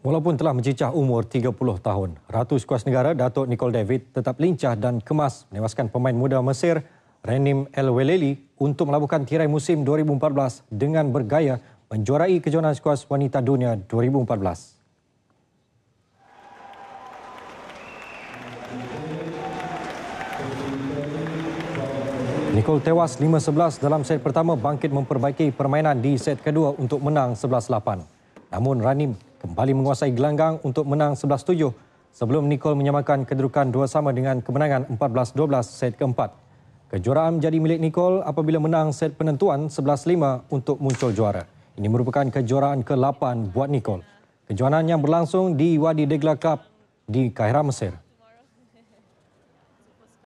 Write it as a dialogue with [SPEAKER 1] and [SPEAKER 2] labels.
[SPEAKER 1] Walaupun telah mencicah umur 30 tahun, Ratu Skuas Negara Datuk Nicole David tetap lincah dan kemas menewaskan pemain muda Mesir Renim El Weleli untuk melabuhkan tirai musim 2014 dengan bergaya menjuarai kejohanan skuas wanita dunia 2014. Nicole tewas 5-11 dalam set pertama bangkit memperbaiki permainan di set kedua untuk menang 11-8. Namun Ranim kembali menguasai gelanggang untuk menang 11-7 sebelum Nicole menyamakan kedudukan dua sama dengan kemenangan 14-12 set keempat. Kejuaraan menjadi milik Nicole apabila menang set penentuan 11-5 untuk muncul juara. Ini merupakan kejuaraan ke-8 buat Nicole. Kejuaraan yang berlangsung di Wadi Degla Cup di Kaira, Mesir.